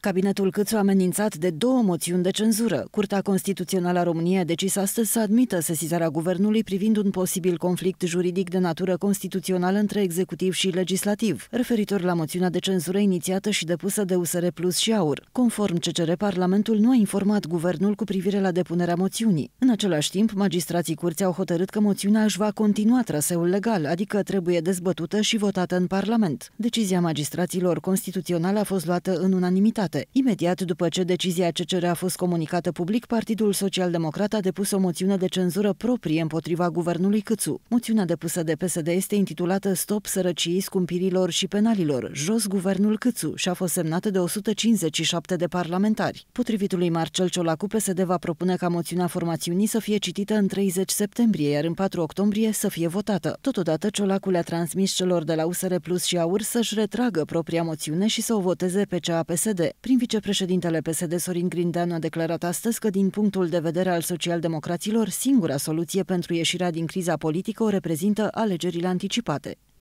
Cabinetul Câțu amenințat de două moțiuni de cenzură. Curtea Constituțională a României a decis astăzi să admită sesizarea guvernului privind un posibil conflict juridic de natură constituțională între executiv și legislativ, referitor la moțiunea de cenzură inițiată și depusă de USR Plus și Aur. Conform CCR, Parlamentul nu a informat guvernul cu privire la depunerea moțiunii. În același timp, magistrații curții au hotărât că moțiunea își va continua traseul legal, adică trebuie dezbătută și votată în Parlament. Decizia magistraților constituționale a fost luată în unanimitate date. Imediat după ce decizia CCR a fost comunicată public, Partidul Social Democrat a depus o moțiune de cenzură proprie împotriva guvernului Câțu. Moțiunea depusă de PSD este intitulată Stop sărăciei, scumpirilor și penalilor, jos guvernul Câțu și a fost semnată de 157 de parlamentari. Potrivit lui Marcel Ciolacu, PSD va propune ca moțiunea formațiunii să fie citită în 30 septembrie, iar în 4 octombrie să fie votată. Totodată, Ciolacu le-a transmis celor de la USR Plus și AUR să-și retragă propria moțiune și să o voteze pe cea a PSD. Prin vicepreședintele PSD Sorin Grindeanu a declarat astăzi că, din punctul de vedere al socialdemocraților, singura soluție pentru ieșirea din criza politică o reprezintă alegerile anticipate.